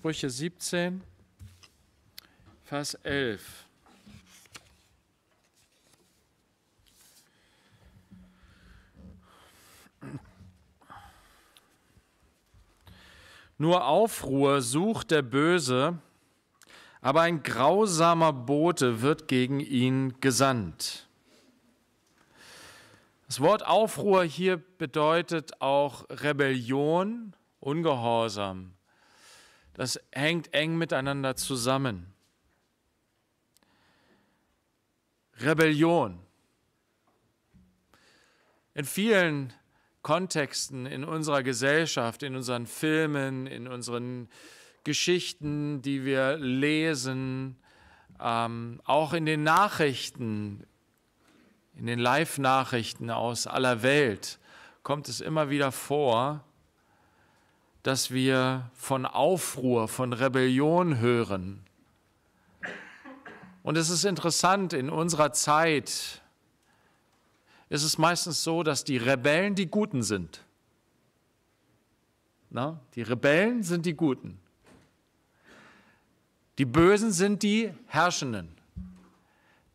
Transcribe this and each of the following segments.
Sprüche 17, Vers 11. Nur Aufruhr sucht der Böse, aber ein grausamer Bote wird gegen ihn gesandt. Das Wort Aufruhr hier bedeutet auch Rebellion, Ungehorsam, das hängt eng miteinander zusammen. Rebellion. In vielen Kontexten in unserer Gesellschaft, in unseren Filmen, in unseren Geschichten, die wir lesen, ähm, auch in den Nachrichten, in den Live-Nachrichten aus aller Welt kommt es immer wieder vor, dass wir von Aufruhr, von Rebellion hören. Und es ist interessant, in unserer Zeit ist es meistens so, dass die Rebellen die Guten sind. Na, die Rebellen sind die Guten. Die Bösen sind die Herrschenden.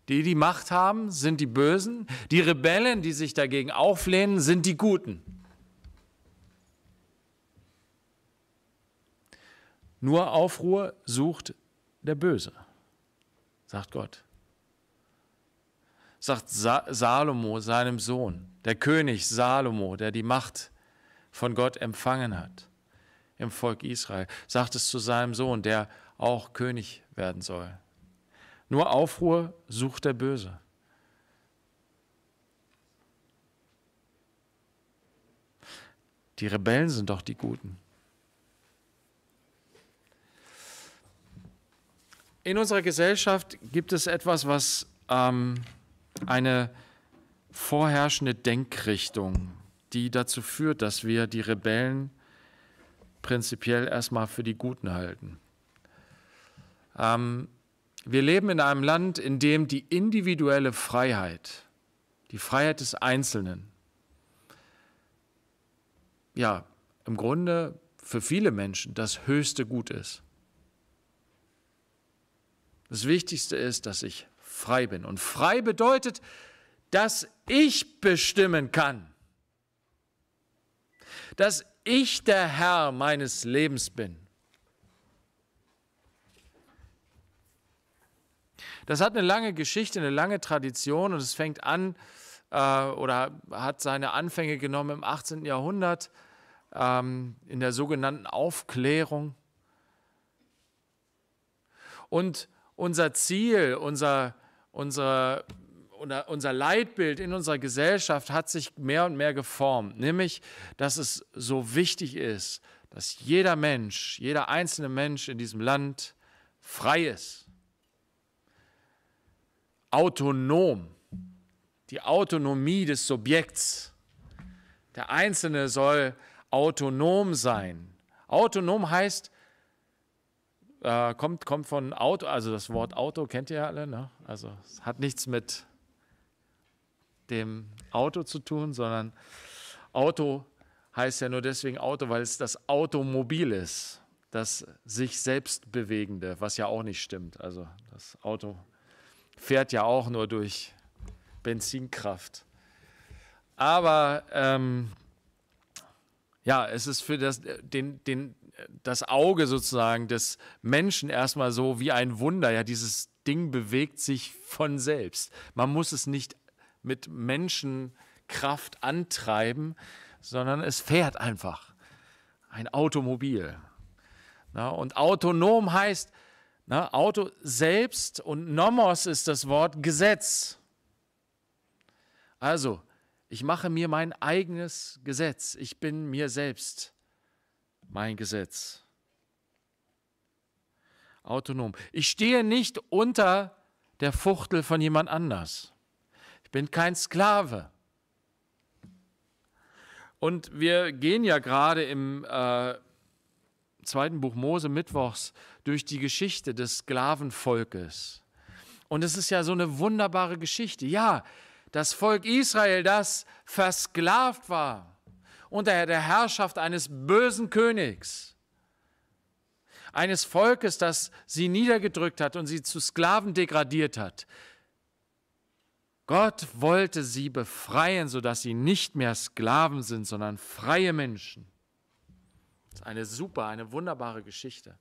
Die, die Macht haben, sind die Bösen. Die Rebellen, die sich dagegen auflehnen, sind die Guten. Nur Aufruhr sucht der Böse, sagt Gott. Sagt Sa Salomo seinem Sohn, der König Salomo, der die Macht von Gott empfangen hat im Volk Israel, sagt es zu seinem Sohn, der auch König werden soll. Nur Aufruhr sucht der Böse. Die Rebellen sind doch die Guten. in unserer Gesellschaft gibt es etwas, was ähm, eine vorherrschende Denkrichtung, die dazu führt, dass wir die Rebellen prinzipiell erstmal für die Guten halten. Ähm, wir leben in einem Land, in dem die individuelle Freiheit, die Freiheit des Einzelnen, ja, im Grunde für viele Menschen das höchste Gut ist. Das Wichtigste ist, dass ich frei bin. Und frei bedeutet, dass ich bestimmen kann, dass ich der Herr meines Lebens bin. Das hat eine lange Geschichte, eine lange Tradition und es fängt an äh, oder hat seine Anfänge genommen im 18. Jahrhundert ähm, in der sogenannten Aufklärung. Und unser Ziel, unser, unser, unser Leitbild in unserer Gesellschaft hat sich mehr und mehr geformt, nämlich, dass es so wichtig ist, dass jeder Mensch, jeder einzelne Mensch in diesem Land frei ist, autonom, die Autonomie des Subjekts. Der Einzelne soll autonom sein. Autonom heißt, äh, kommt, kommt von Auto, also das Wort Auto kennt ihr ja alle, ne? Also es hat nichts mit dem Auto zu tun, sondern Auto heißt ja nur deswegen Auto, weil es das Automobil ist, das sich selbst bewegende, was ja auch nicht stimmt. Also das Auto fährt ja auch nur durch Benzinkraft. Aber ähm, ja, es ist für das, den, den, das Auge sozusagen des Menschen erstmal so wie ein Wunder. Ja, dieses Ding bewegt sich von selbst. Man muss es nicht mit Menschenkraft antreiben, sondern es fährt einfach. Ein Automobil. Na, und autonom heißt na, Auto selbst und Nomos ist das Wort Gesetz. Also, ich mache mir mein eigenes Gesetz. Ich bin mir selbst mein Gesetz. Autonom. Ich stehe nicht unter der Fuchtel von jemand anders. Ich bin kein Sklave. Und wir gehen ja gerade im äh, zweiten Buch Mose Mittwochs durch die Geschichte des Sklavenvolkes. Und es ist ja so eine wunderbare Geschichte. Ja, das Volk Israel, das versklavt war, unter der Herrschaft eines bösen Königs, eines Volkes, das sie niedergedrückt hat und sie zu Sklaven degradiert hat. Gott wollte sie befreien, sodass sie nicht mehr Sklaven sind, sondern freie Menschen. Das ist eine super, eine wunderbare Geschichte.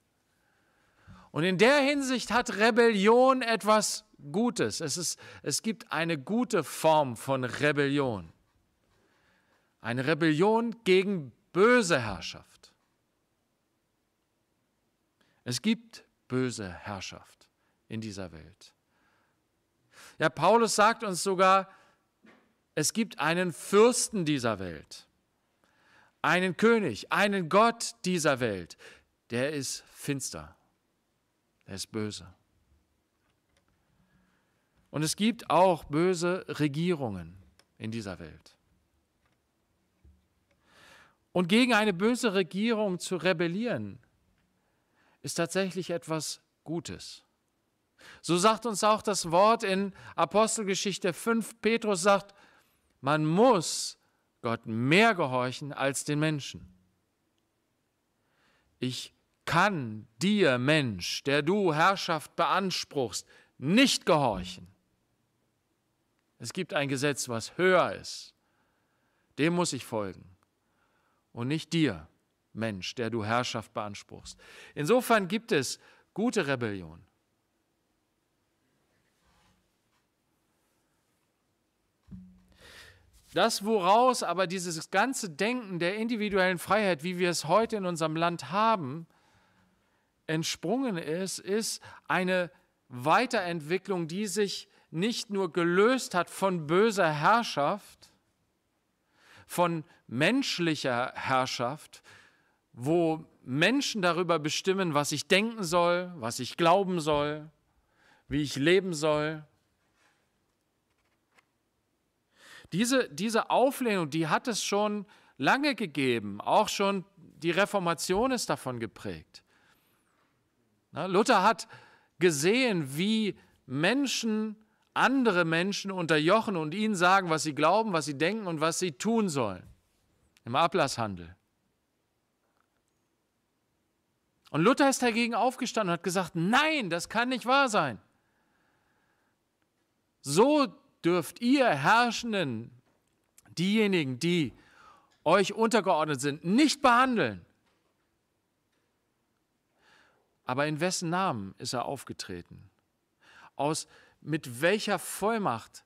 Und in der Hinsicht hat Rebellion etwas Gutes. Es, ist, es gibt eine gute Form von Rebellion. Eine Rebellion gegen böse Herrschaft. Es gibt böse Herrschaft in dieser Welt. Ja, Paulus sagt uns sogar, es gibt einen Fürsten dieser Welt, einen König, einen Gott dieser Welt. Der ist finster, der ist böse. Und es gibt auch böse Regierungen in dieser Welt. Und gegen eine böse Regierung zu rebellieren, ist tatsächlich etwas Gutes. So sagt uns auch das Wort in Apostelgeschichte 5, Petrus sagt, man muss Gott mehr gehorchen als den Menschen. Ich kann dir, Mensch, der du Herrschaft beanspruchst, nicht gehorchen. Es gibt ein Gesetz, was höher ist. Dem muss ich folgen und nicht dir, Mensch, der du Herrschaft beanspruchst. Insofern gibt es gute Rebellion. Das, woraus aber dieses ganze Denken der individuellen Freiheit, wie wir es heute in unserem Land haben, entsprungen ist, ist eine Weiterentwicklung, die sich nicht nur gelöst hat von böser Herrschaft, von menschlicher Herrschaft, wo Menschen darüber bestimmen, was ich denken soll, was ich glauben soll, wie ich leben soll. Diese, diese Auflehnung, die hat es schon lange gegeben. Auch schon die Reformation ist davon geprägt. Luther hat gesehen, wie Menschen andere Menschen unterjochen und ihnen sagen, was sie glauben, was sie denken und was sie tun sollen im Ablasshandel. Und Luther ist dagegen aufgestanden und hat gesagt, nein, das kann nicht wahr sein. So dürft ihr Herrschenden, diejenigen, die euch untergeordnet sind, nicht behandeln. Aber in wessen Namen ist er aufgetreten? Aus mit welcher Vollmacht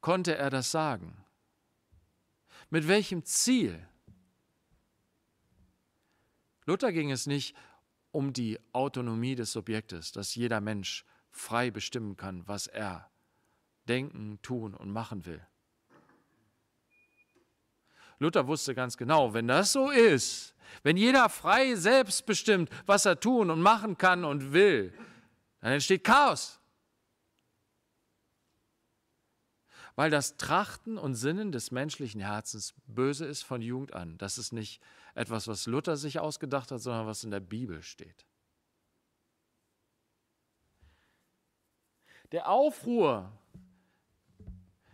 konnte er das sagen? Mit welchem Ziel? Luther ging es nicht um die Autonomie des Subjektes, dass jeder Mensch frei bestimmen kann, was er denken, tun und machen will. Luther wusste ganz genau, wenn das so ist, wenn jeder frei selbst bestimmt, was er tun und machen kann und will, dann entsteht Chaos. weil das Trachten und Sinnen des menschlichen Herzens böse ist von Jugend an. Das ist nicht etwas, was Luther sich ausgedacht hat, sondern was in der Bibel steht. Der Aufruhr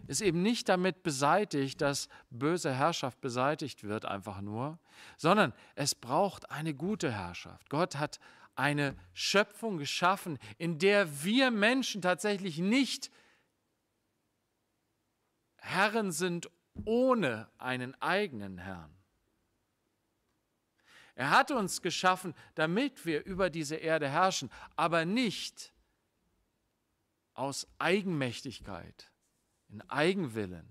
ist eben nicht damit beseitigt, dass böse Herrschaft beseitigt wird einfach nur, sondern es braucht eine gute Herrschaft. Gott hat eine Schöpfung geschaffen, in der wir Menschen tatsächlich nicht Herren sind ohne einen eigenen Herrn. Er hat uns geschaffen, damit wir über diese Erde herrschen, aber nicht aus Eigenmächtigkeit, in Eigenwillen.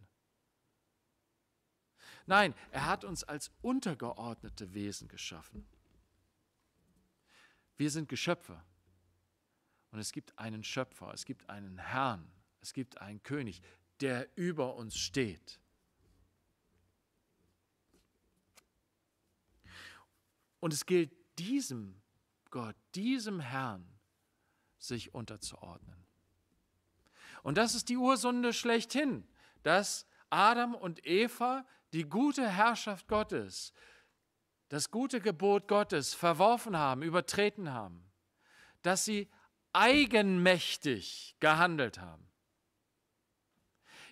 Nein, er hat uns als untergeordnete Wesen geschaffen. Wir sind Geschöpfe. Und es gibt einen Schöpfer, es gibt einen Herrn, es gibt einen König, der über uns steht. Und es gilt diesem Gott, diesem Herrn, sich unterzuordnen. Und das ist die Ursünde schlechthin, dass Adam und Eva die gute Herrschaft Gottes, das gute Gebot Gottes verworfen haben, übertreten haben, dass sie eigenmächtig gehandelt haben.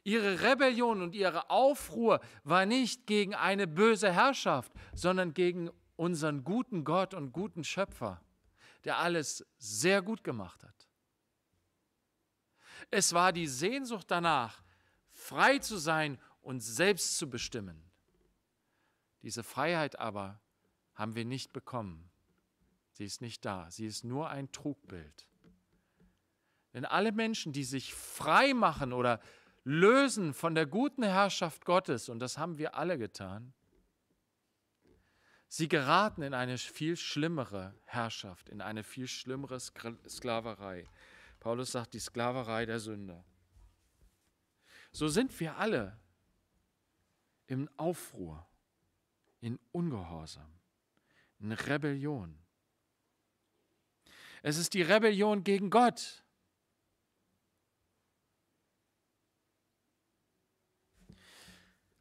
Ihre Rebellion und ihre Aufruhr war nicht gegen eine böse Herrschaft, sondern gegen unseren guten Gott und guten Schöpfer, der alles sehr gut gemacht hat. Es war die Sehnsucht danach, frei zu sein und selbst zu bestimmen. Diese Freiheit aber haben wir nicht bekommen. Sie ist nicht da. Sie ist nur ein Trugbild. Denn alle Menschen, die sich frei machen oder lösen von der guten Herrschaft Gottes, und das haben wir alle getan, sie geraten in eine viel schlimmere Herrschaft, in eine viel schlimmere Sklaverei. Paulus sagt, die Sklaverei der Sünde. So sind wir alle im Aufruhr, in Ungehorsam, in Rebellion. Es ist die Rebellion gegen Gott,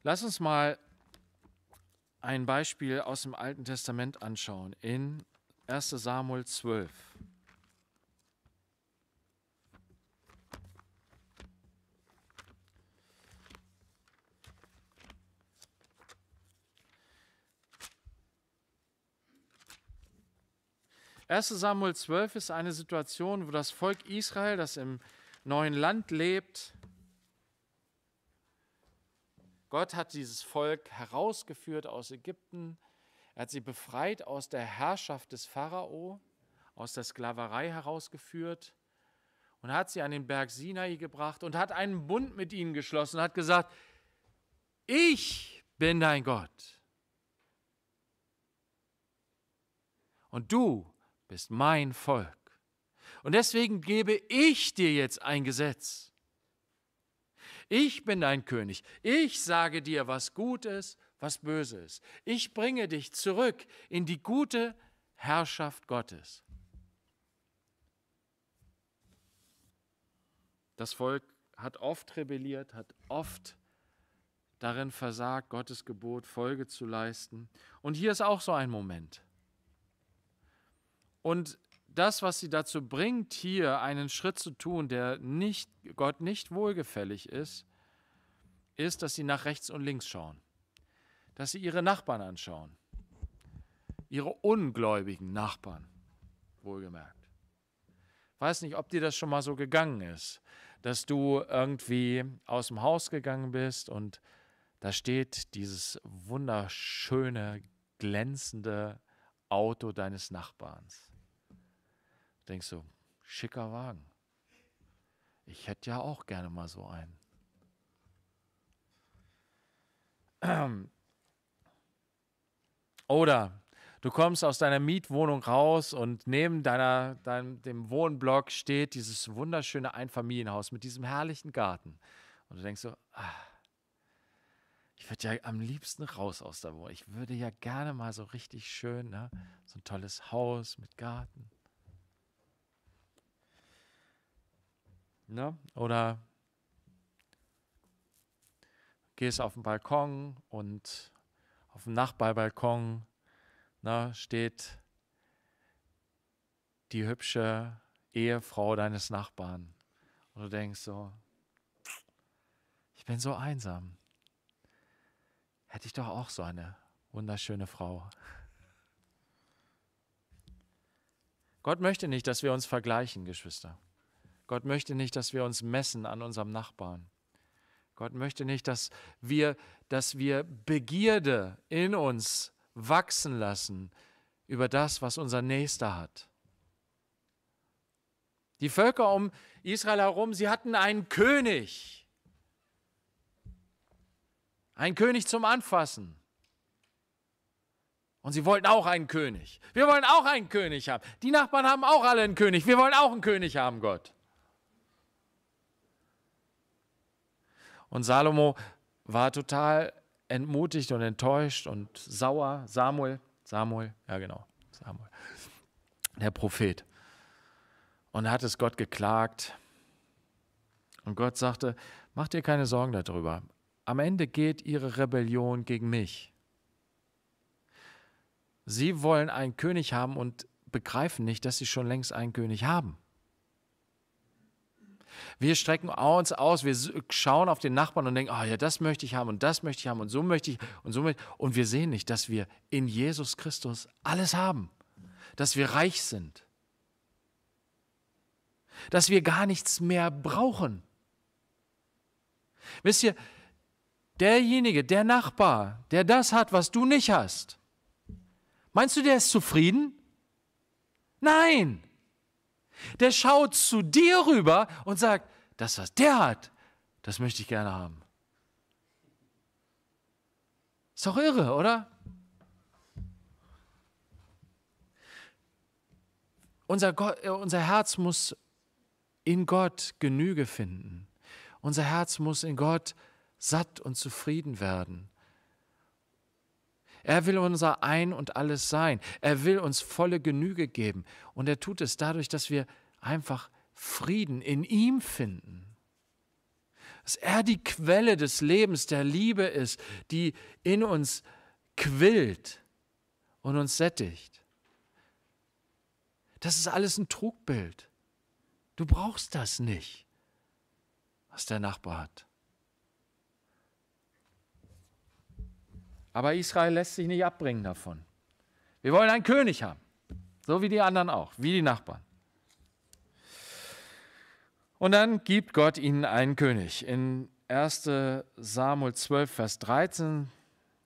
Lass uns mal ein Beispiel aus dem Alten Testament anschauen, in 1 Samuel 12. Erste Samuel 12 ist eine Situation, wo das Volk Israel, das im neuen Land lebt, Gott hat dieses Volk herausgeführt aus Ägypten. Er hat sie befreit aus der Herrschaft des Pharao, aus der Sklaverei herausgeführt und hat sie an den Berg Sinai gebracht und hat einen Bund mit ihnen geschlossen und hat gesagt, ich bin dein Gott. Und du bist mein Volk. Und deswegen gebe ich dir jetzt ein Gesetz. Ich bin dein König. Ich sage dir, was gut ist, was böse ist. Ich bringe dich zurück in die gute Herrschaft Gottes. Das Volk hat oft rebelliert, hat oft darin versagt, Gottes Gebot Folge zu leisten. Und hier ist auch so ein Moment. Und das, was sie dazu bringt, hier einen Schritt zu tun, der nicht, Gott nicht wohlgefällig ist, ist, dass sie nach rechts und links schauen, dass sie ihre Nachbarn anschauen, ihre ungläubigen Nachbarn, wohlgemerkt. Weiß nicht, ob dir das schon mal so gegangen ist, dass du irgendwie aus dem Haus gegangen bist und da steht dieses wunderschöne, glänzende Auto deines Nachbarns. Denkst du, schicker Wagen. Ich hätte ja auch gerne mal so einen. Oder du kommst aus deiner Mietwohnung raus und neben deiner, dein, dem Wohnblock steht dieses wunderschöne Einfamilienhaus mit diesem herrlichen Garten. Und du denkst so, ah, ich würde ja am liebsten raus aus der Wohnung. Ich würde ja gerne mal so richtig schön, ne? so ein tolles Haus mit Garten. Ne? Oder gehst auf den Balkon und auf dem Nachbarbalkon ne, steht die hübsche Ehefrau deines Nachbarn. Und du denkst so, ich bin so einsam. Hätte ich doch auch so eine wunderschöne Frau. Gott möchte nicht, dass wir uns vergleichen, Geschwister. Gott möchte nicht, dass wir uns messen an unserem Nachbarn. Gott möchte nicht, dass wir, dass wir Begierde in uns wachsen lassen über das, was unser Nächster hat. Die Völker um Israel herum, sie hatten einen König. Einen König zum Anfassen. Und sie wollten auch einen König. Wir wollen auch einen König haben. Die Nachbarn haben auch alle einen König. Wir wollen auch einen König haben, Gott. Und Salomo war total entmutigt und enttäuscht und sauer. Samuel, Samuel, ja genau, Samuel, der Prophet. Und er hat es Gott geklagt. Und Gott sagte, mach dir keine Sorgen darüber. Am Ende geht ihre Rebellion gegen mich. Sie wollen einen König haben und begreifen nicht, dass sie schon längst einen König haben. Wir strecken uns aus, wir schauen auf den Nachbarn und denken, ah oh ja, das möchte ich haben und das möchte ich haben und so möchte ich und so möchte ich. Und wir sehen nicht, dass wir in Jesus Christus alles haben, dass wir reich sind, dass wir gar nichts mehr brauchen. Wisst ihr, derjenige, der Nachbar, der das hat, was du nicht hast, meinst du, der ist zufrieden? Nein! Der schaut zu dir rüber und sagt, das, was der hat, das möchte ich gerne haben. Ist doch irre, oder? Unser, Gott, äh, unser Herz muss in Gott Genüge finden. Unser Herz muss in Gott satt und zufrieden werden. Er will unser Ein und alles sein. Er will uns volle Genüge geben. Und er tut es dadurch, dass wir einfach Frieden in ihm finden. Dass er die Quelle des Lebens, der Liebe ist, die in uns quillt und uns sättigt. Das ist alles ein Trugbild. Du brauchst das nicht, was der Nachbar hat. Aber Israel lässt sich nicht abbringen davon. Wir wollen einen König haben, so wie die anderen auch, wie die Nachbarn. Und dann gibt Gott ihnen einen König. In 1 Samuel 12, Vers 13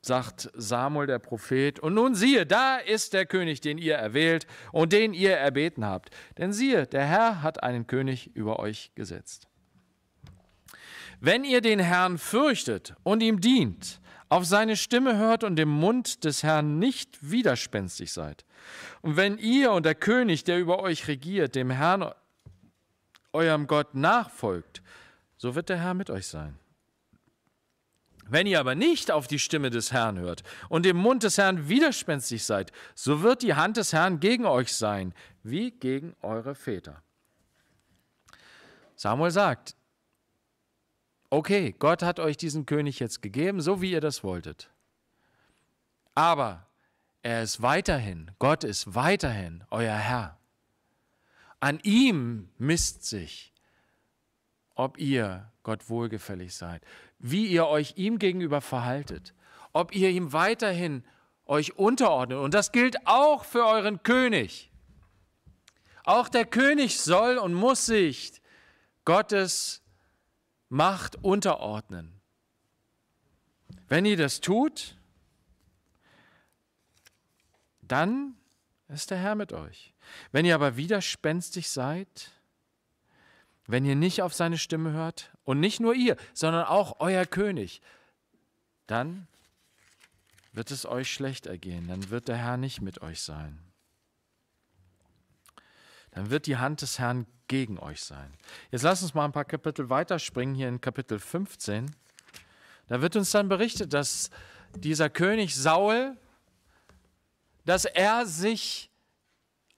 sagt Samuel der Prophet, und nun siehe, da ist der König, den ihr erwählt und den ihr erbeten habt. Denn siehe, der Herr hat einen König über euch gesetzt. Wenn ihr den Herrn fürchtet und ihm dient, auf seine Stimme hört und dem Mund des Herrn nicht widerspenstig seid. Und wenn ihr und der König, der über euch regiert, dem Herrn, eurem Gott nachfolgt, so wird der Herr mit euch sein. Wenn ihr aber nicht auf die Stimme des Herrn hört und dem Mund des Herrn widerspenstig seid, so wird die Hand des Herrn gegen euch sein, wie gegen eure Väter. Samuel sagt, okay, Gott hat euch diesen König jetzt gegeben, so wie ihr das wolltet. Aber er ist weiterhin, Gott ist weiterhin euer Herr. An ihm misst sich, ob ihr Gott wohlgefällig seid, wie ihr euch ihm gegenüber verhaltet, ob ihr ihm weiterhin euch unterordnet. Und das gilt auch für euren König. Auch der König soll und muss sich Gottes Macht unterordnen. Wenn ihr das tut, dann ist der Herr mit euch. Wenn ihr aber widerspenstig seid, wenn ihr nicht auf seine Stimme hört, und nicht nur ihr, sondern auch euer König, dann wird es euch schlecht ergehen, dann wird der Herr nicht mit euch sein. Dann wird die Hand des Herrn gegen euch sein. Jetzt lass uns mal ein paar Kapitel weiterspringen, hier in Kapitel 15. Da wird uns dann berichtet, dass dieser König Saul, dass er sich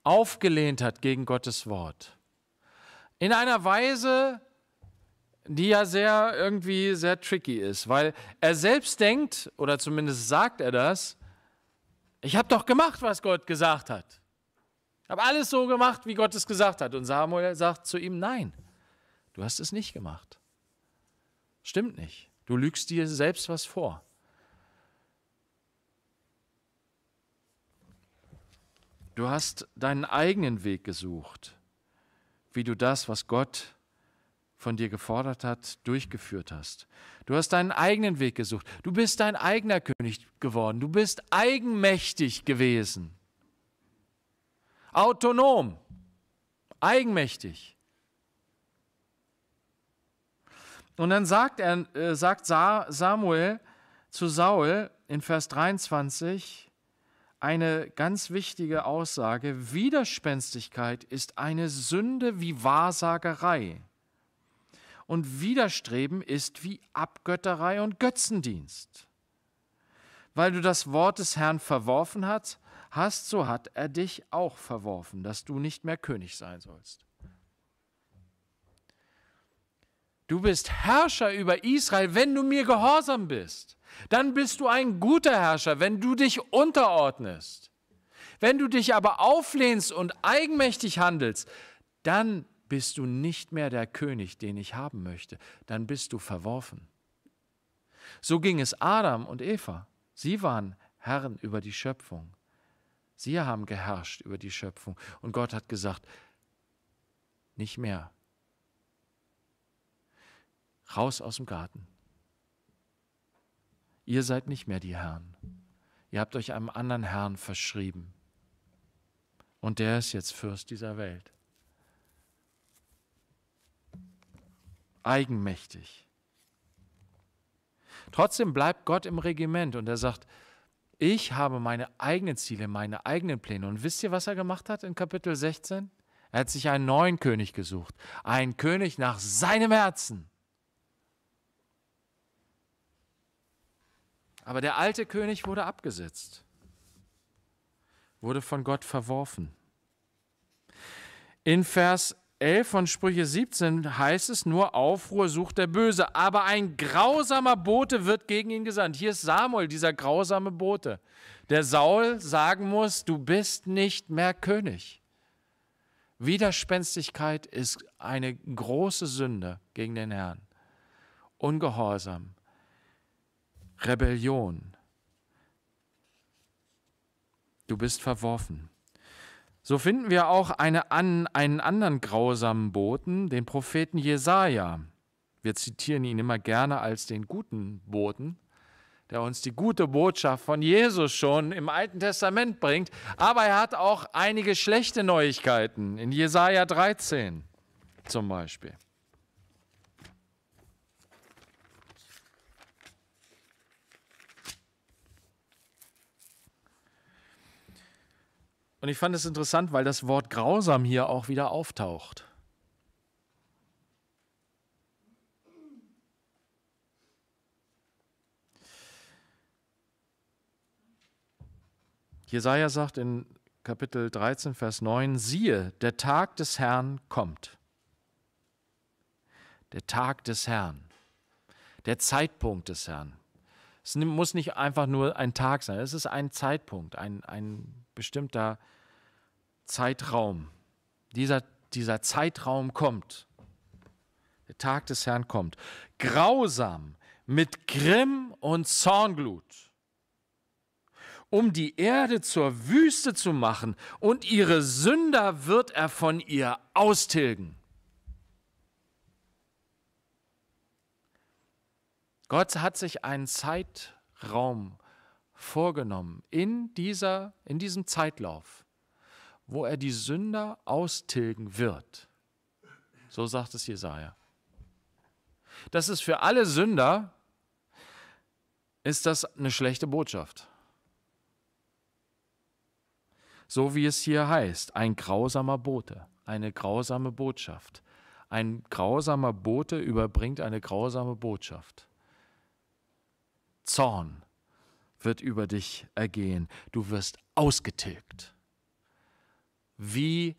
aufgelehnt hat gegen Gottes Wort. In einer Weise, die ja sehr irgendwie sehr tricky ist, weil er selbst denkt, oder zumindest sagt er das, ich habe doch gemacht, was Gott gesagt hat. Ich habe alles so gemacht, wie Gott es gesagt hat. Und Samuel sagt zu ihm, nein, du hast es nicht gemacht. Stimmt nicht. Du lügst dir selbst was vor. Du hast deinen eigenen Weg gesucht, wie du das, was Gott von dir gefordert hat, durchgeführt hast. Du hast deinen eigenen Weg gesucht. Du bist dein eigener König geworden. Du bist eigenmächtig gewesen autonom, eigenmächtig. Und dann sagt, er, äh, sagt Samuel zu Saul in Vers 23 eine ganz wichtige Aussage, Widerspenstigkeit ist eine Sünde wie Wahrsagerei und Widerstreben ist wie Abgötterei und Götzendienst. Weil du das Wort des Herrn verworfen hast, hast, so hat er dich auch verworfen, dass du nicht mehr König sein sollst. Du bist Herrscher über Israel, wenn du mir gehorsam bist. Dann bist du ein guter Herrscher, wenn du dich unterordnest. Wenn du dich aber auflehnst und eigenmächtig handelst, dann bist du nicht mehr der König, den ich haben möchte. Dann bist du verworfen. So ging es Adam und Eva. Sie waren Herren über die Schöpfung. Sie haben geherrscht über die Schöpfung. Und Gott hat gesagt, nicht mehr. Raus aus dem Garten. Ihr seid nicht mehr die Herren. Ihr habt euch einem anderen Herrn verschrieben. Und der ist jetzt Fürst dieser Welt. Eigenmächtig. Trotzdem bleibt Gott im Regiment und er sagt, ich habe meine eigenen Ziele, meine eigenen Pläne. Und wisst ihr, was er gemacht hat in Kapitel 16? Er hat sich einen neuen König gesucht. Einen König nach seinem Herzen. Aber der alte König wurde abgesetzt, wurde von Gott verworfen. In Vers 11 von Sprüche 17 heißt es nur, Aufruhr sucht der Böse, aber ein grausamer Bote wird gegen ihn gesandt. Hier ist Samuel, dieser grausame Bote, der Saul sagen muss, du bist nicht mehr König. Widerspenstigkeit ist eine große Sünde gegen den Herrn. Ungehorsam, Rebellion. Du bist verworfen. So finden wir auch eine an, einen anderen grausamen Boten, den Propheten Jesaja. Wir zitieren ihn immer gerne als den guten Boten, der uns die gute Botschaft von Jesus schon im Alten Testament bringt. Aber er hat auch einige schlechte Neuigkeiten in Jesaja 13 zum Beispiel. Und ich fand es interessant, weil das Wort grausam hier auch wieder auftaucht. Jesaja sagt in Kapitel 13, Vers 9: Siehe, der Tag des Herrn kommt. Der Tag des Herrn. Der Zeitpunkt des Herrn. Es muss nicht einfach nur ein Tag sein, es ist ein Zeitpunkt, ein, ein bestimmter Zeitraum. Dieser, dieser Zeitraum kommt. Der Tag des Herrn kommt. Grausam, mit Grimm und Zornglut, um die Erde zur Wüste zu machen, und ihre Sünder wird er von ihr austilgen. Gott hat sich einen Zeitraum vorgenommen in, dieser, in diesem Zeitlauf, wo er die Sünder austilgen wird. So sagt es Jesaja. Das ist für alle Sünder, ist das eine schlechte Botschaft. So wie es hier heißt, ein grausamer Bote, eine grausame Botschaft. Ein grausamer Bote überbringt eine grausame Botschaft. Zorn wird über dich ergehen. Du wirst ausgetilgt. Wie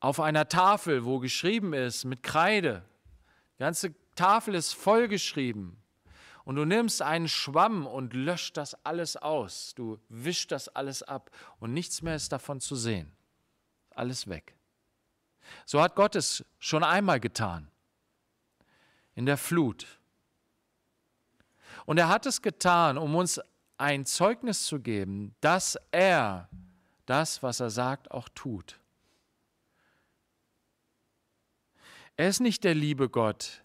auf einer Tafel, wo geschrieben ist mit Kreide. Die ganze Tafel ist vollgeschrieben. Und du nimmst einen Schwamm und löscht das alles aus. Du wischst das alles ab und nichts mehr ist davon zu sehen. Alles weg. So hat Gott es schon einmal getan. In der Flut und er hat es getan, um uns ein Zeugnis zu geben, dass er das, was er sagt, auch tut. Er ist nicht der liebe Gott,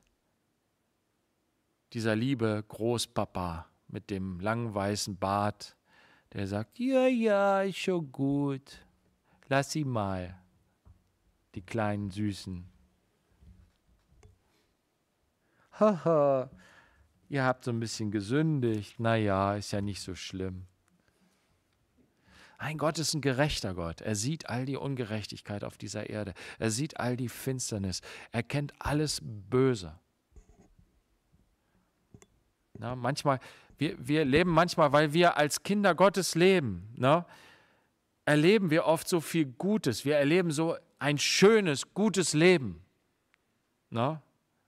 dieser liebe Großpapa mit dem langen weißen Bart, der sagt, ja, ja, ist schon gut, lass sie mal, die kleinen Süßen. Haha, ihr habt so ein bisschen gesündigt, naja, ist ja nicht so schlimm. Nein, Gott ist ein gerechter Gott. Er sieht all die Ungerechtigkeit auf dieser Erde. Er sieht all die Finsternis. Er kennt alles Böse. Na, manchmal, wir, wir leben manchmal, weil wir als Kinder Gottes leben, na, ne? erleben wir oft so viel Gutes. Wir erleben so ein schönes, gutes Leben. Na? Ne?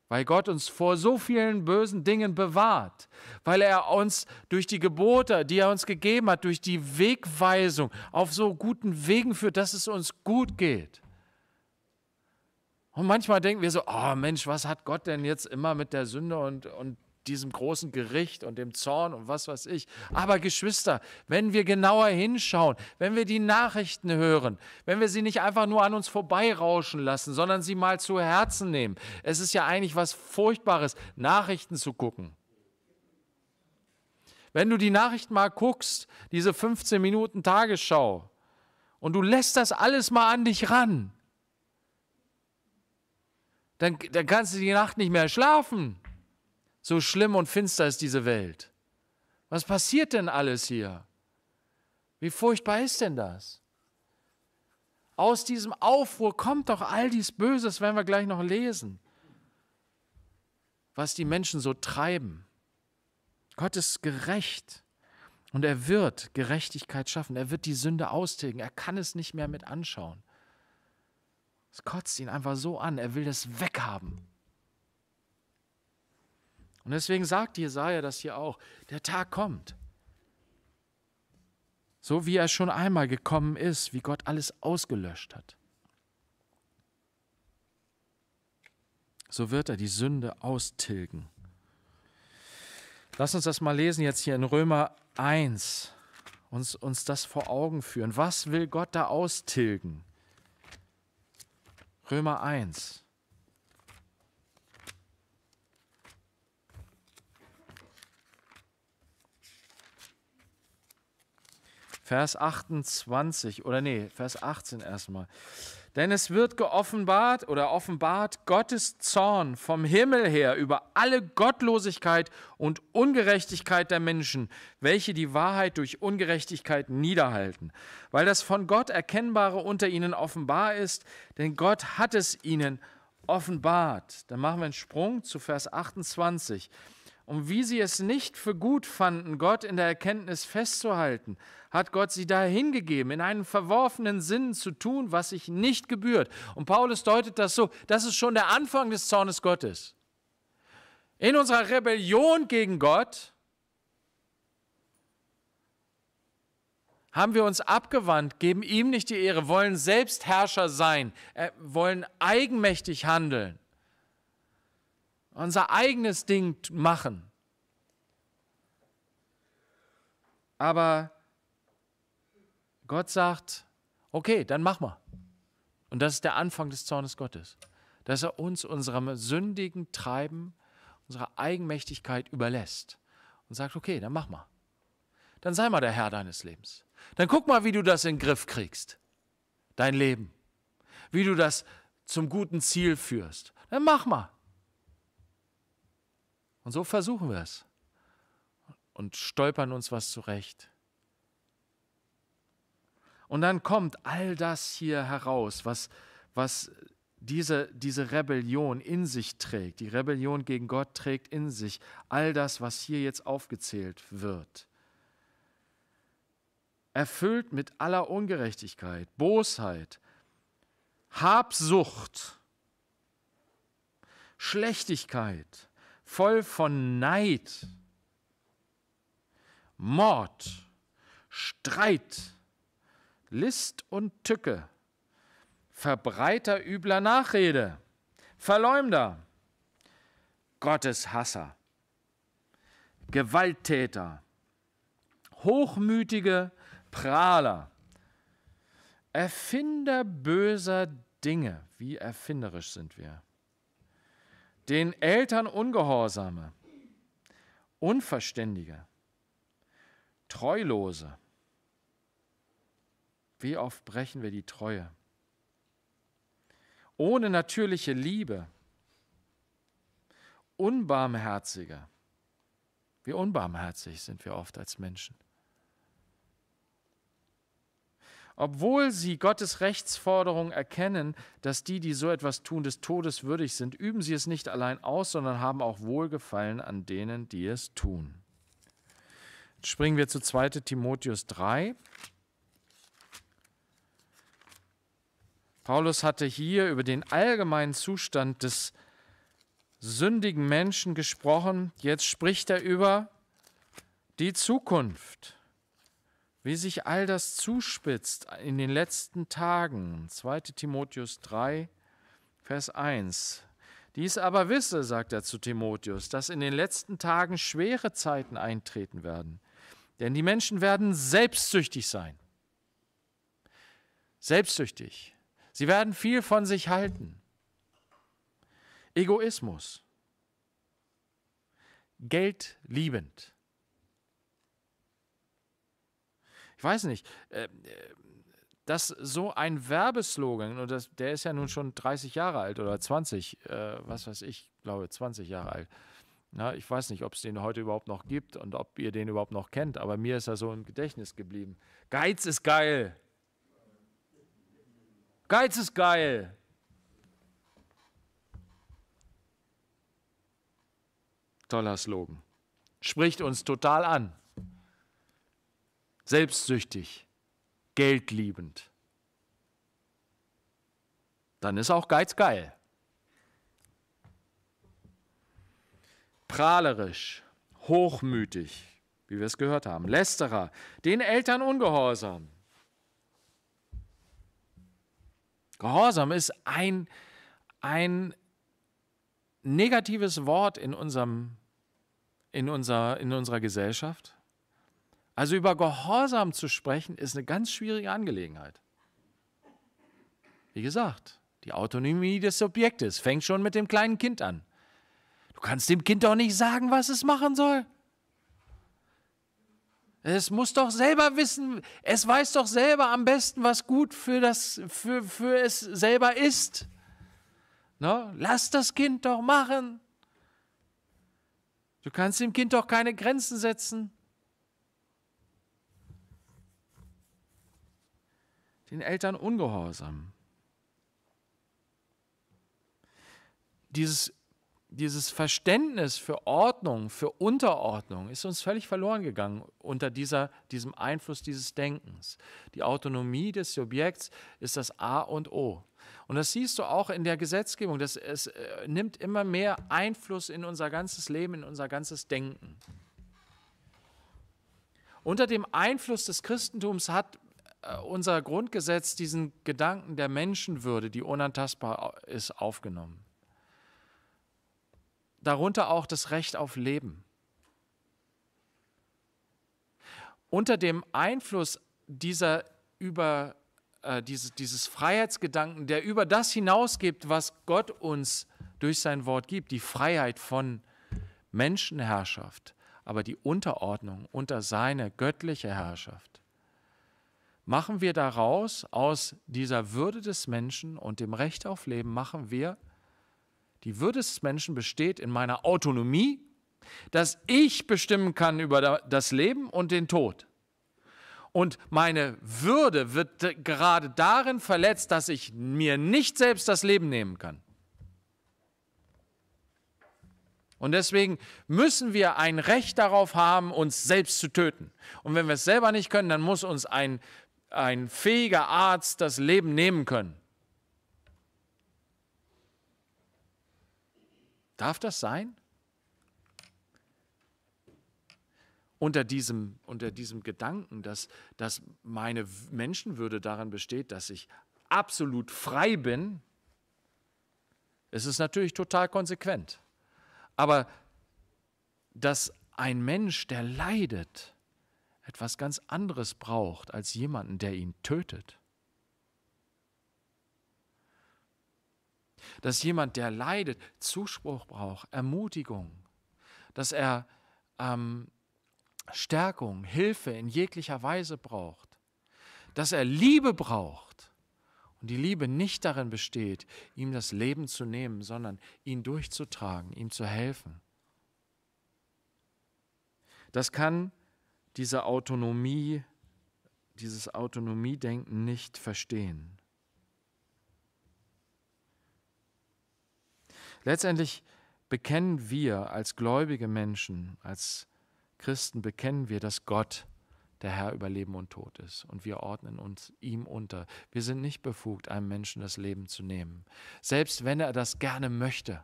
weil Gott uns vor so vielen bösen Dingen bewahrt, weil er uns durch die Gebote, die er uns gegeben hat, durch die Wegweisung auf so guten Wegen führt, dass es uns gut geht. Und manchmal denken wir so, oh Mensch, was hat Gott denn jetzt immer mit der Sünde und, und diesem großen Gericht und dem Zorn und was weiß ich. Aber Geschwister, wenn wir genauer hinschauen, wenn wir die Nachrichten hören, wenn wir sie nicht einfach nur an uns vorbeirauschen lassen, sondern sie mal zu Herzen nehmen, es ist ja eigentlich was Furchtbares, Nachrichten zu gucken. Wenn du die Nachrichten mal guckst, diese 15 Minuten Tagesschau, und du lässt das alles mal an dich ran, dann, dann kannst du die Nacht nicht mehr schlafen. So schlimm und finster ist diese Welt. Was passiert denn alles hier? Wie furchtbar ist denn das? Aus diesem Aufruhr kommt doch all dies Böse, das werden wir gleich noch lesen, was die Menschen so treiben. Gott ist gerecht und er wird Gerechtigkeit schaffen, er wird die Sünde austilgen, er kann es nicht mehr mit anschauen. Es kotzt ihn einfach so an, er will das weghaben. Und deswegen sagt Jesaja das hier auch: der Tag kommt. So wie er schon einmal gekommen ist, wie Gott alles ausgelöscht hat. So wird er die Sünde austilgen. Lass uns das mal lesen jetzt hier in Römer 1, uns, uns das vor Augen führen. Was will Gott da austilgen? Römer 1. Vers 28 oder nee, Vers 18 erstmal. Denn es wird geoffenbart oder offenbart Gottes Zorn vom Himmel her über alle Gottlosigkeit und Ungerechtigkeit der Menschen, welche die Wahrheit durch Ungerechtigkeit niederhalten, weil das von Gott Erkennbare unter ihnen offenbar ist, denn Gott hat es ihnen offenbart. Dann machen wir einen Sprung zu Vers 28. Und wie sie es nicht für gut fanden, Gott in der Erkenntnis festzuhalten, hat Gott sie dahin gegeben, in einen verworfenen Sinn zu tun, was sich nicht gebührt. Und Paulus deutet das so, das ist schon der Anfang des Zornes Gottes. In unserer Rebellion gegen Gott haben wir uns abgewandt, geben ihm nicht die Ehre, wollen selbst Herrscher sein, äh, wollen eigenmächtig handeln unser eigenes Ding machen. Aber Gott sagt, okay, dann mach mal. Und das ist der Anfang des Zornes Gottes, dass er uns unserem sündigen Treiben, unserer Eigenmächtigkeit überlässt und sagt, okay, dann mach mal. Dann sei mal der Herr deines Lebens. Dann guck mal, wie du das in den Griff kriegst, dein Leben, wie du das zum guten Ziel führst. Dann mach mal. Und so versuchen wir es und stolpern uns was zurecht. Und dann kommt all das hier heraus, was, was diese, diese Rebellion in sich trägt, die Rebellion gegen Gott trägt in sich all das, was hier jetzt aufgezählt wird. Erfüllt mit aller Ungerechtigkeit, Bosheit, Habsucht, Schlechtigkeit, voll von Neid, Mord, Streit, List und Tücke, Verbreiter übler Nachrede, Verleumder, Gotteshasser, Gewalttäter, hochmütige Prahler, Erfinder böser Dinge. Wie erfinderisch sind wir? den Eltern Ungehorsame, Unverständige, Treulose. Wie oft brechen wir die Treue? Ohne natürliche Liebe, Unbarmherzige. Wie unbarmherzig sind wir oft als Menschen. obwohl sie Gottes Rechtsforderung erkennen, dass die, die so etwas tun, des Todes würdig sind, üben sie es nicht allein aus, sondern haben auch Wohlgefallen an denen, die es tun. Jetzt springen wir zu 2 Timotheus 3. Paulus hatte hier über den allgemeinen Zustand des sündigen Menschen gesprochen. Jetzt spricht er über die Zukunft. Wie sich all das zuspitzt in den letzten Tagen. 2 Timotheus 3, Vers 1. Dies aber wisse, sagt er zu Timotheus, dass in den letzten Tagen schwere Zeiten eintreten werden. Denn die Menschen werden selbstsüchtig sein. Selbstsüchtig. Sie werden viel von sich halten. Egoismus. Geld liebend. ich weiß nicht, ähm, äh, dass so ein Werbeslogan, und das, der ist ja nun schon 30 Jahre alt oder 20, äh, was weiß ich, glaube 20 Jahre alt. Na, ich weiß nicht, ob es den heute überhaupt noch gibt und ob ihr den überhaupt noch kennt, aber mir ist er so im Gedächtnis geblieben. Geiz ist geil! Geiz ist geil! Toller Slogan. Spricht uns total an selbstsüchtig, geldliebend, dann ist auch Geiz geil. Prahlerisch, hochmütig, wie wir es gehört haben, Lästerer, den Eltern ungehorsam. Gehorsam ist ein, ein negatives Wort in, unserem, in, unser, in unserer Gesellschaft. Also über Gehorsam zu sprechen, ist eine ganz schwierige Angelegenheit. Wie gesagt, die Autonomie des Subjektes fängt schon mit dem kleinen Kind an. Du kannst dem Kind doch nicht sagen, was es machen soll. Es muss doch selber wissen, es weiß doch selber am besten, was gut für, das, für, für es selber ist. No? Ne? Lass das Kind doch machen. Du kannst dem Kind doch keine Grenzen setzen. den Eltern ungehorsam. Dieses, dieses Verständnis für Ordnung, für Unterordnung ist uns völlig verloren gegangen unter dieser, diesem Einfluss dieses Denkens. Die Autonomie des Subjekts ist das A und O. Und das siehst du auch in der Gesetzgebung. Das, es äh, nimmt immer mehr Einfluss in unser ganzes Leben, in unser ganzes Denken. Unter dem Einfluss des Christentums hat äh, unser Grundgesetz diesen Gedanken der Menschenwürde, die unantastbar ist, aufgenommen. Darunter auch das Recht auf Leben. Unter dem Einfluss dieser über, äh, dieses, dieses Freiheitsgedanken, der über das hinausgibt, was Gott uns durch sein Wort gibt, die Freiheit von Menschenherrschaft, aber die Unterordnung unter seine göttliche Herrschaft machen wir daraus, aus dieser Würde des Menschen und dem Recht auf Leben, machen wir, die Würde des Menschen besteht in meiner Autonomie, dass ich bestimmen kann über das Leben und den Tod. Und meine Würde wird gerade darin verletzt, dass ich mir nicht selbst das Leben nehmen kann. Und deswegen müssen wir ein Recht darauf haben, uns selbst zu töten. Und wenn wir es selber nicht können, dann muss uns ein ein fähiger Arzt das Leben nehmen können. Darf das sein? Unter diesem, unter diesem Gedanken, dass, dass meine Menschenwürde daran besteht, dass ich absolut frei bin, ist es natürlich total konsequent. Aber dass ein Mensch, der leidet, etwas ganz anderes braucht als jemanden, der ihn tötet. Dass jemand, der leidet, Zuspruch braucht, Ermutigung, dass er ähm, Stärkung, Hilfe in jeglicher Weise braucht, dass er Liebe braucht und die Liebe nicht darin besteht, ihm das Leben zu nehmen, sondern ihn durchzutragen, ihm zu helfen. Das kann diese Autonomie, dieses Autonomiedenken nicht verstehen. Letztendlich bekennen wir als gläubige Menschen, als Christen bekennen wir, dass Gott der Herr über Leben und Tod ist und wir ordnen uns ihm unter. Wir sind nicht befugt, einem Menschen das Leben zu nehmen, selbst wenn er das gerne möchte.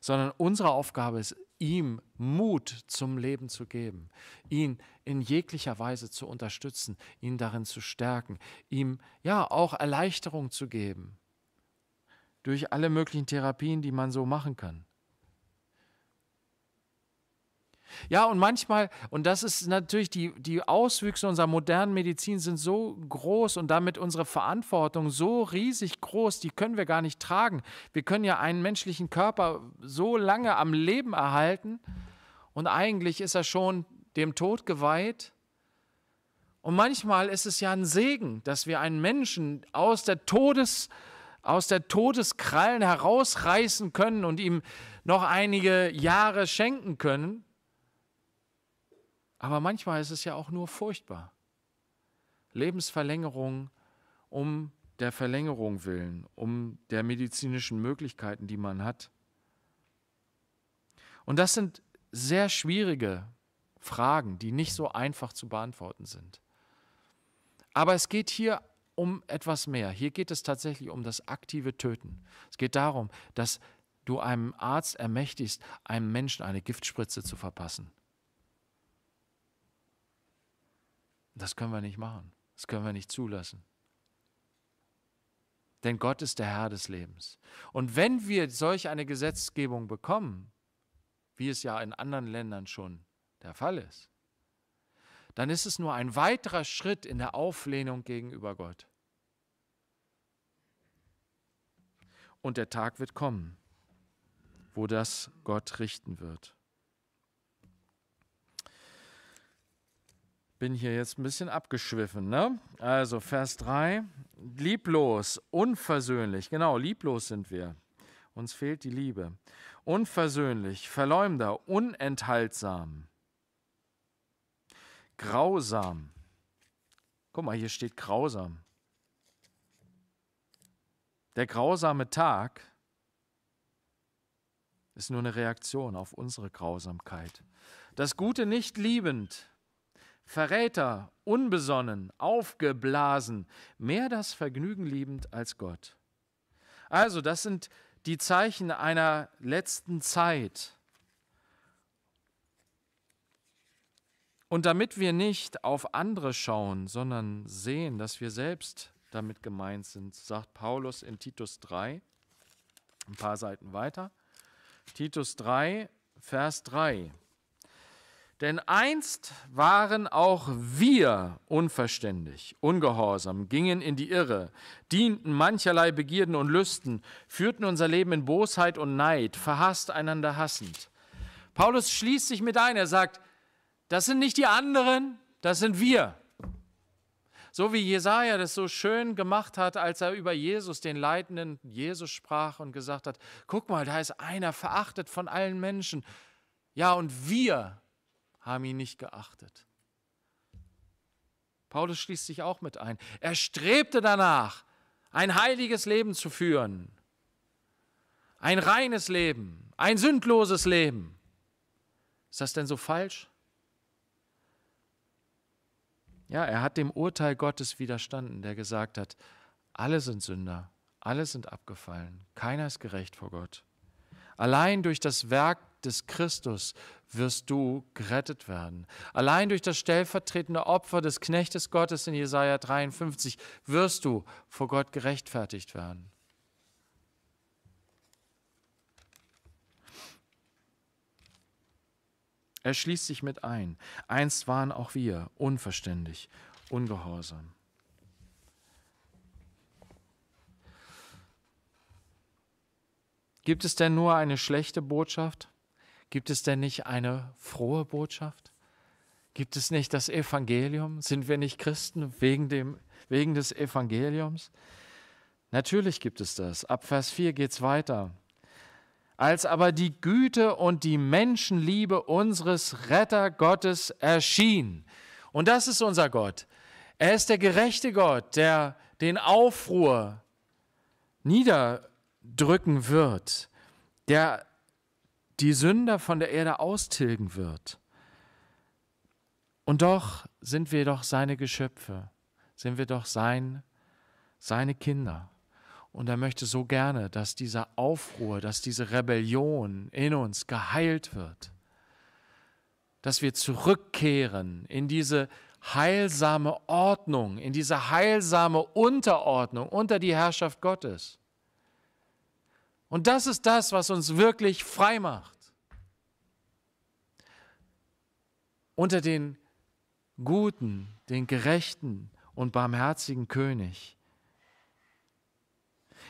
Sondern unsere Aufgabe ist ihm Mut zum Leben zu geben, ihn in jeglicher Weise zu unterstützen, ihn darin zu stärken, ihm ja auch Erleichterung zu geben durch alle möglichen Therapien, die man so machen kann. Ja, und manchmal, und das ist natürlich, die, die Auswüchse unserer modernen Medizin sind so groß und damit unsere Verantwortung so riesig groß, die können wir gar nicht tragen. Wir können ja einen menschlichen Körper so lange am Leben erhalten und eigentlich ist er schon dem Tod geweiht. Und manchmal ist es ja ein Segen, dass wir einen Menschen aus der Todes aus der Todeskrallen herausreißen können und ihm noch einige Jahre schenken können. Aber manchmal ist es ja auch nur furchtbar. Lebensverlängerung um der Verlängerung willen, um der medizinischen Möglichkeiten, die man hat. Und das sind sehr schwierige Fragen, die nicht so einfach zu beantworten sind. Aber es geht hier um etwas mehr. Hier geht es tatsächlich um das aktive Töten. Es geht darum, dass du einem Arzt ermächtigst, einem Menschen eine Giftspritze zu verpassen. Das können wir nicht machen. Das können wir nicht zulassen. Denn Gott ist der Herr des Lebens. Und wenn wir solch eine Gesetzgebung bekommen, wie es ja in anderen Ländern schon der Fall ist, dann ist es nur ein weiterer Schritt in der Auflehnung gegenüber Gott. Und der Tag wird kommen, wo das Gott richten wird. bin hier jetzt ein bisschen abgeschwiffen, ne? Also Vers 3, lieblos, unversöhnlich, genau, lieblos sind wir. Uns fehlt die Liebe. Unversöhnlich, Verleumder, unenthaltsam, grausam. Guck mal, hier steht grausam. Der grausame Tag ist nur eine Reaktion auf unsere Grausamkeit. Das Gute nicht liebend, Verräter, unbesonnen, aufgeblasen, mehr das Vergnügen liebend als Gott. Also, das sind die Zeichen einer letzten Zeit. Und damit wir nicht auf andere schauen, sondern sehen, dass wir selbst damit gemeint sind, sagt Paulus in Titus 3, ein paar Seiten weiter, Titus 3, Vers 3. Denn einst waren auch wir unverständig, ungehorsam, gingen in die Irre, dienten mancherlei Begierden und Lüsten, führten unser Leben in Bosheit und Neid, verhasst einander hassend. Paulus schließt sich mit ein, er sagt, das sind nicht die anderen, das sind wir. So wie Jesaja das so schön gemacht hat, als er über Jesus, den Leitenden Jesus, sprach und gesagt hat: Guck mal, da ist einer verachtet von allen Menschen. Ja, und wir haben ihn nicht geachtet. Paulus schließt sich auch mit ein. Er strebte danach, ein heiliges Leben zu führen, ein reines Leben, ein sündloses Leben. Ist das denn so falsch? Ja, er hat dem Urteil Gottes widerstanden, der gesagt hat, alle sind Sünder, alle sind abgefallen, keiner ist gerecht vor Gott. Allein durch das Werk des Christus wirst du gerettet werden. Allein durch das stellvertretende Opfer des Knechtes Gottes in Jesaja 53 wirst du vor Gott gerechtfertigt werden. Er schließt sich mit ein. Einst waren auch wir unverständig, ungehorsam. Gibt es denn nur eine schlechte Botschaft? Gibt es denn nicht eine frohe Botschaft? Gibt es nicht das Evangelium? Sind wir nicht Christen wegen, dem, wegen des Evangeliums? Natürlich gibt es das. Ab Vers 4 geht es weiter. Als aber die Güte und die Menschenliebe unseres Rettergottes erschien. Und das ist unser Gott. Er ist der gerechte Gott, der den Aufruhr nieder drücken wird, der die Sünder von der Erde austilgen wird. Und doch sind wir doch seine Geschöpfe, sind wir doch sein, seine Kinder. Und er möchte so gerne, dass dieser Aufruhr, dass diese Rebellion in uns geheilt wird, dass wir zurückkehren in diese heilsame Ordnung, in diese heilsame Unterordnung unter die Herrschaft Gottes. Und das ist das, was uns wirklich frei macht. Unter den guten, den gerechten und barmherzigen König.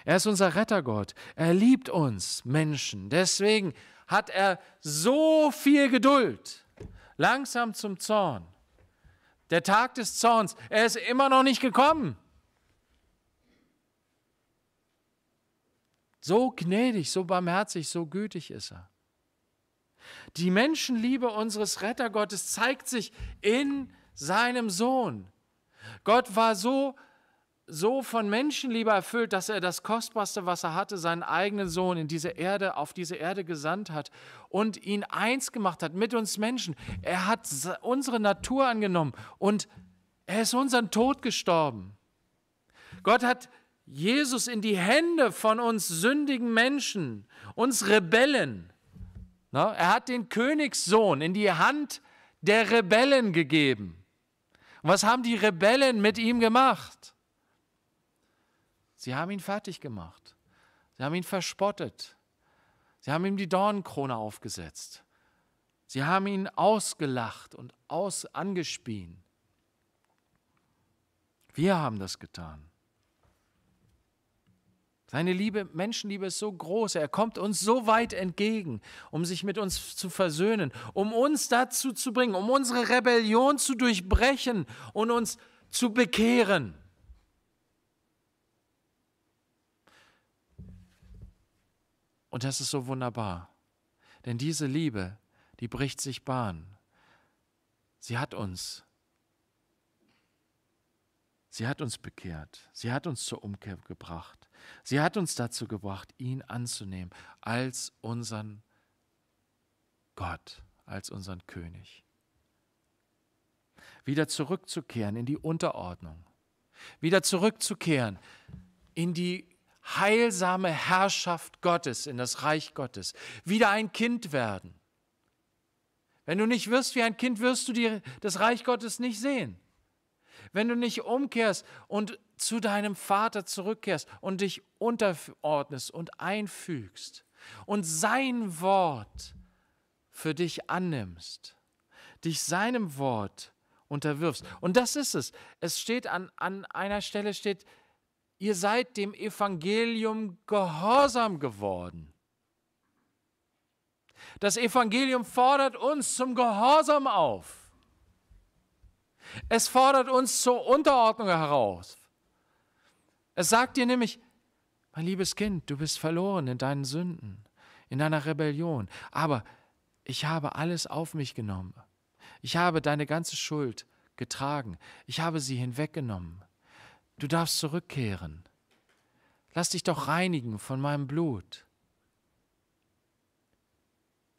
Er ist unser Rettergott. Er liebt uns Menschen. Deswegen hat er so viel Geduld. Langsam zum Zorn. Der Tag des Zorns, er ist immer noch nicht gekommen. So gnädig, so barmherzig, so gütig ist er. Die Menschenliebe unseres Rettergottes zeigt sich in seinem Sohn. Gott war so, so von Menschenliebe erfüllt, dass er das Kostbarste, was er hatte, seinen eigenen Sohn in diese Erde, auf diese Erde gesandt hat und ihn eins gemacht hat mit uns Menschen. Er hat unsere Natur angenommen und er ist unseren Tod gestorben. Gott hat Jesus in die Hände von uns sündigen Menschen, uns Rebellen. Er hat den Königssohn in die Hand der Rebellen gegeben. Und was haben die Rebellen mit ihm gemacht? Sie haben ihn fertig gemacht. Sie haben ihn verspottet. Sie haben ihm die Dornenkrone aufgesetzt. Sie haben ihn ausgelacht und aus angespien. Wir haben das getan. Seine Liebe, Menschenliebe ist so groß. Er kommt uns so weit entgegen, um sich mit uns zu versöhnen, um uns dazu zu bringen, um unsere Rebellion zu durchbrechen und uns zu bekehren. Und das ist so wunderbar. Denn diese Liebe, die bricht sich Bahn. Sie hat uns. Sie hat uns bekehrt. Sie hat uns zur Umkehr gebracht. Sie hat uns dazu gebracht, ihn anzunehmen als unseren Gott, als unseren König. Wieder zurückzukehren in die Unterordnung, wieder zurückzukehren in die heilsame Herrschaft Gottes, in das Reich Gottes, wieder ein Kind werden. Wenn du nicht wirst wie ein Kind, wirst du dir das Reich Gottes nicht sehen. Wenn du nicht umkehrst und zu deinem Vater zurückkehrst und dich unterordnest und einfügst und sein Wort für dich annimmst, dich seinem Wort unterwirfst. Und das ist es. Es steht an, an einer Stelle steht, ihr seid dem Evangelium gehorsam geworden. Das Evangelium fordert uns zum Gehorsam auf. Es fordert uns zur Unterordnung heraus. Es sagt dir nämlich, mein liebes Kind, du bist verloren in deinen Sünden, in deiner Rebellion, aber ich habe alles auf mich genommen. Ich habe deine ganze Schuld getragen. Ich habe sie hinweggenommen. Du darfst zurückkehren. Lass dich doch reinigen von meinem Blut.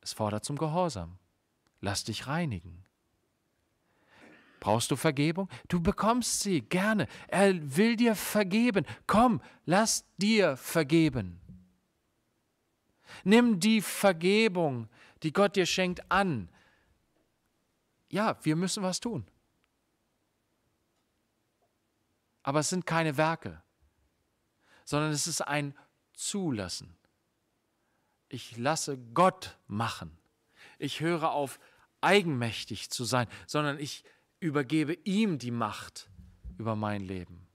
Es fordert zum Gehorsam. Lass dich reinigen. Brauchst du Vergebung? Du bekommst sie gerne. Er will dir vergeben. Komm, lass dir vergeben. Nimm die Vergebung, die Gott dir schenkt, an. Ja, wir müssen was tun. Aber es sind keine Werke, sondern es ist ein Zulassen. Ich lasse Gott machen. Ich höre auf, eigenmächtig zu sein, sondern ich übergebe ihm die Macht über mein Leben.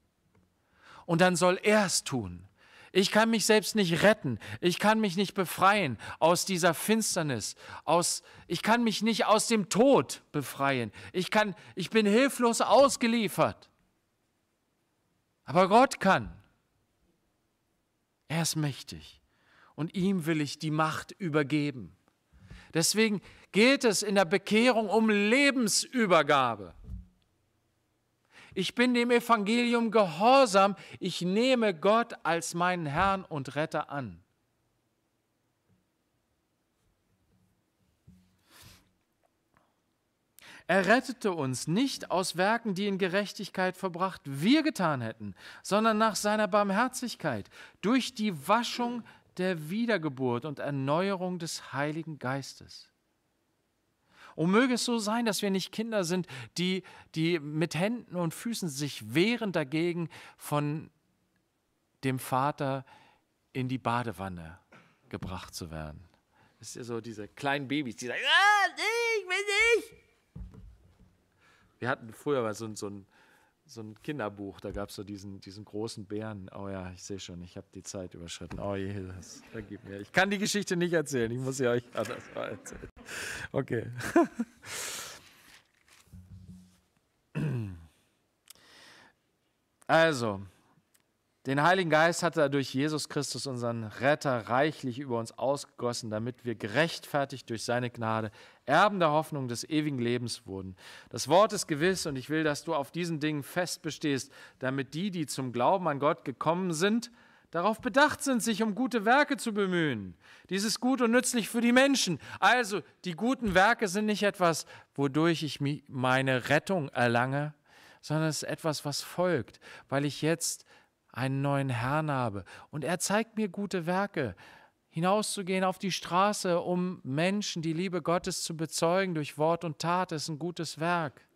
Und dann soll er es tun. Ich kann mich selbst nicht retten. Ich kann mich nicht befreien aus dieser Finsternis. Aus, ich kann mich nicht aus dem Tod befreien. Ich, kann, ich bin hilflos ausgeliefert. Aber Gott kann. Er ist mächtig. Und ihm will ich die Macht übergeben. Deswegen geht es in der Bekehrung um Lebensübergabe. Ich bin dem Evangelium gehorsam, ich nehme Gott als meinen Herrn und Retter an. Er rettete uns nicht aus Werken, die in Gerechtigkeit verbracht wir getan hätten, sondern nach seiner Barmherzigkeit durch die Waschung der Wiedergeburt und Erneuerung des Heiligen Geistes. Und möge es so sein, dass wir nicht Kinder sind, die, die mit Händen und Füßen sich wehren dagegen, von dem Vater in die Badewanne gebracht zu werden. Das ist ja so diese kleinen Babys, die sagen, ah, ich bin nicht. Wir hatten früher mal so, so ein, so ein Kinderbuch, da gab es so diesen, diesen großen Bären. Oh ja, ich sehe schon, ich habe die Zeit überschritten. Oh je, das vergib mir. Ich kann die Geschichte nicht erzählen, ich muss sie euch anders erzählen. Okay. Also, den Heiligen Geist hat er durch Jesus Christus, unseren Retter, reichlich über uns ausgegossen, damit wir gerechtfertigt durch seine Gnade Erben der Hoffnung des ewigen Lebens wurden. Das Wort ist gewiss und ich will, dass du auf diesen Dingen fest bestehst, damit die, die zum Glauben an Gott gekommen sind, darauf bedacht sind, sich um gute Werke zu bemühen. Dies ist gut und nützlich für die Menschen. Also, die guten Werke sind nicht etwas, wodurch ich meine Rettung erlange, sondern es ist etwas, was folgt, weil ich jetzt einen neuen Herrn habe und er zeigt mir gute Werke, hinauszugehen auf die Straße, um Menschen die Liebe Gottes zu bezeugen durch Wort und Tat, ist ein gutes Werk.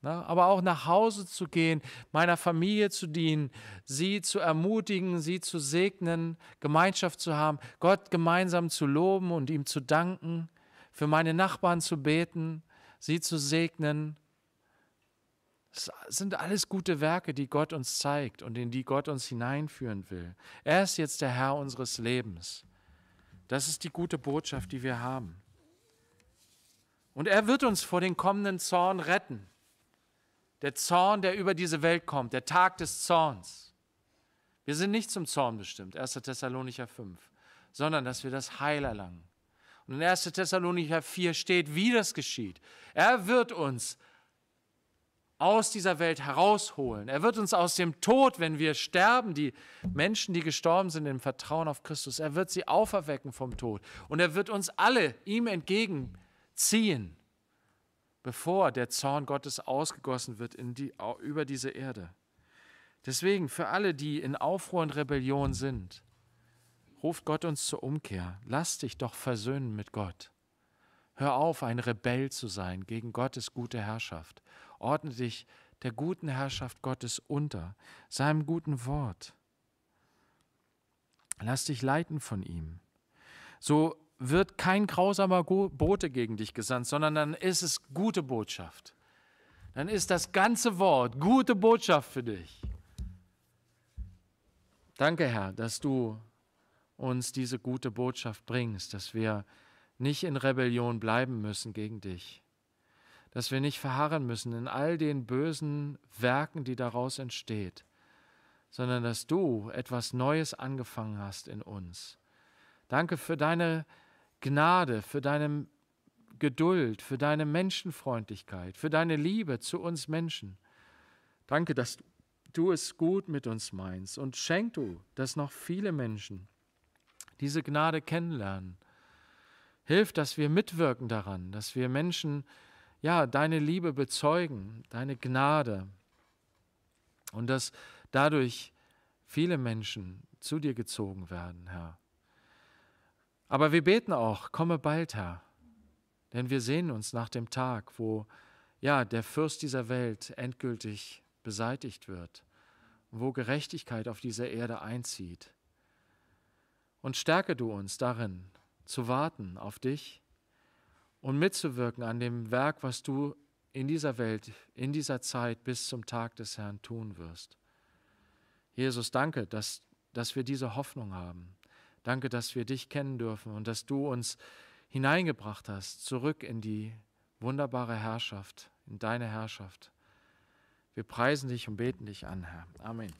Na, aber auch nach Hause zu gehen, meiner Familie zu dienen, sie zu ermutigen, sie zu segnen, Gemeinschaft zu haben, Gott gemeinsam zu loben und ihm zu danken, für meine Nachbarn zu beten, sie zu segnen, das sind alles gute Werke, die Gott uns zeigt und in die Gott uns hineinführen will. Er ist jetzt der Herr unseres Lebens. Das ist die gute Botschaft, die wir haben. Und er wird uns vor den kommenden Zorn retten. Der Zorn, der über diese Welt kommt, der Tag des Zorns. Wir sind nicht zum Zorn bestimmt, 1. Thessalonicher 5, sondern dass wir das Heil erlangen. Und in 1. Thessalonicher 4 steht, wie das geschieht. Er wird uns retten aus dieser Welt herausholen. Er wird uns aus dem Tod, wenn wir sterben, die Menschen, die gestorben sind im Vertrauen auf Christus, er wird sie auferwecken vom Tod. Und er wird uns alle ihm entgegenziehen, bevor der Zorn Gottes ausgegossen wird die, über diese Erde. Deswegen, für alle, die in Aufruhr und Rebellion sind, ruft Gott uns zur Umkehr. Lass dich doch versöhnen mit Gott. Hör auf, ein Rebell zu sein gegen Gottes gute Herrschaft Ordne dich der guten Herrschaft Gottes unter, seinem guten Wort. Lass dich leiten von ihm. So wird kein grausamer Bote gegen dich gesandt, sondern dann ist es gute Botschaft. Dann ist das ganze Wort gute Botschaft für dich. Danke, Herr, dass du uns diese gute Botschaft bringst, dass wir nicht in Rebellion bleiben müssen gegen dich, dass wir nicht verharren müssen in all den bösen Werken, die daraus entsteht, sondern dass du etwas Neues angefangen hast in uns. Danke für deine Gnade, für deine Geduld, für deine Menschenfreundlichkeit, für deine Liebe zu uns Menschen. Danke, dass du es gut mit uns meinst und schenk du, dass noch viele Menschen diese Gnade kennenlernen. Hilf, dass wir mitwirken daran, dass wir Menschen ja, deine Liebe bezeugen, deine Gnade. Und dass dadurch viele Menschen zu dir gezogen werden, Herr. Aber wir beten auch, komme bald, Herr. Denn wir sehen uns nach dem Tag, wo ja, der Fürst dieser Welt endgültig beseitigt wird, wo Gerechtigkeit auf dieser Erde einzieht. Und stärke du uns darin, zu warten auf dich und mitzuwirken an dem Werk, was du in dieser Welt, in dieser Zeit bis zum Tag des Herrn tun wirst. Jesus, danke, dass, dass wir diese Hoffnung haben. Danke, dass wir dich kennen dürfen und dass du uns hineingebracht hast, zurück in die wunderbare Herrschaft, in deine Herrschaft. Wir preisen dich und beten dich an, Herr. Amen.